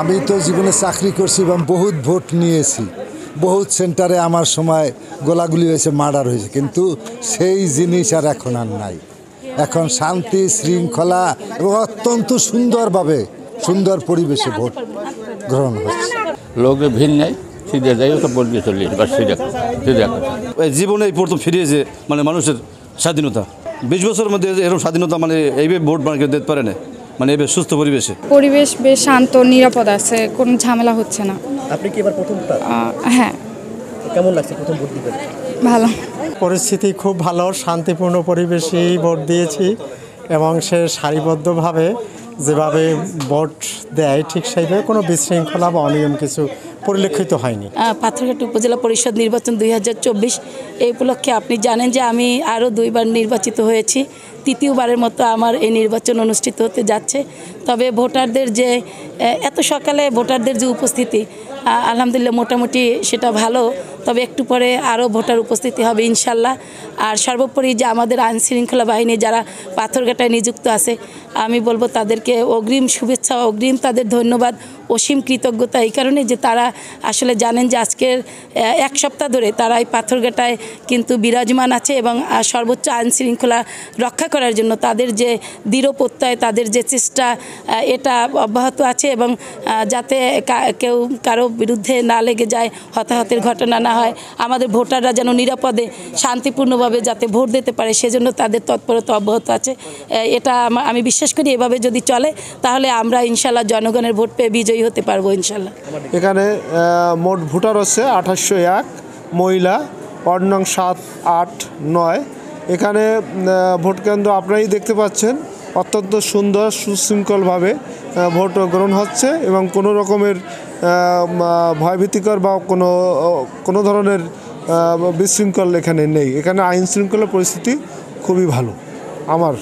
আমি তো জীবনে চাকরি করছি এবং বহুত ভোট নিয়েছি বহুত সেন্টারে আমার সময় গোলাগুলি হয়েছে মার্ডার হয়েছে কিন্তু সেই জিনিস আর এখন আর নাই এখন শান্তি শৃঙ্খলা এবং অত্যন্ত সুন্দরভাবে সুন্দর পরিবেশে ভোট গ্রহণ হয়েছে লোকের ভিড় নেই সিধে যাই ওটা বলবি বা সিধা জীবনে এই প্রথম ফিরিয়েছে মানে মানুষের স্বাধীনতা বিশ বছরের মধ্যে এরকম স্বাধীনতা মানে এইভাবে ভোট মানে দিতে পারে না মানে এবার সুস্থ পরিবেশে পরিবেশ বেশ শান্ত নিরাপদ আছে কোনো ঝামেলা হচ্ছে না আপনি কি এবার প্রথম হ্যাঁ কেমন লাগছে প্রথম ভোট দিবেন ভালো পরিস্থিতি খুব ভালো শান্তিপূর্ণ পরিবেশেই ভোট দিয়েছি এবং সে সারিবদ্ধভাবে যেভাবে ভোট দেয় ঠিক সেইভাবে কোনো বিশৃঙ্খলা বা অনিয়ম কিছু পরিলক্ষিত হয়নি পাথরঘাট উপজেলা পরিষদ নির্বাচন দুই এই উপলক্ষে আপনি জানেন যে আমি আরও দুইবার নির্বাচিত হয়েছি তৃতীয়বারের মতো আমার এই নির্বাচন অনুষ্ঠিত হতে যাচ্ছে তবে ভোটারদের যে এত সকালে ভোটারদের যে উপস্থিতি আলহামদুলিল্লাহ মোটামুটি সেটা ভালো তবে একটু পরে আরও ভোটার উপস্থিতি হবে ইনশাল্লাহ আর সর্বোপরি যে আমাদের আইন শৃঙ্খলা বাহিনী যারা পাথরঘাটায় নিযুক্ত আছে আমি বলবো তাদেরকে অগ্রিম শুভেচ্ছা অগ্রিম তাদের ধন্যবাদ অসীম কৃতজ্ঞতা এই কারণে যে তারা আসলে জানেন যে আজকের এক সপ্তাহ ধরে তারা এই পাথরঘাটায় কিন্তু বিরাজমান আছে এবং সর্বোচ্চ আইন শৃঙ্খলা রক্ষা করার জন্য তাদের যে দৃঢ় প্রত্যয় তাদের যে চেষ্টা এটা অব্যাহত আছে এবং যাতে কেউ কারো বিরুদ্ধে না লেগে যায় হতাহতের ঘটনা না হয় আমাদের ভোটাররা যেন নিরাপদে শান্তিপূর্ণভাবে যাতে ভোট দিতে পারে সেজন্য তাদের তৎপরতা অব্যাহত আছে এটা আমি বিশ্বাস করি এভাবে যদি চলে তাহলে আমরা ইনশাল্লাহ জনগণের ভোট পেয়ে বিজয় বিজয়ী হতে পারবো ইনশাল্লাহ এখানে মোট ভোটার হচ্ছে আঠাশশো এক মহিলা অর্ণাং সাত আট নয় এখানে ভোট কেন্দ্র আপনারাই দেখতে পাচ্ছেন অত্যন্ত সুন্দর সুশৃঙ্খলভাবে ভোট গ্রহণ হচ্ছে এবং কোনো রকমের ভয়ভীতিকর বা কোনো কোনো ধরনের বিশৃঙ্খল এখানে নেই এখানে আইন পরিস্থিতি খুবই ভালো আমার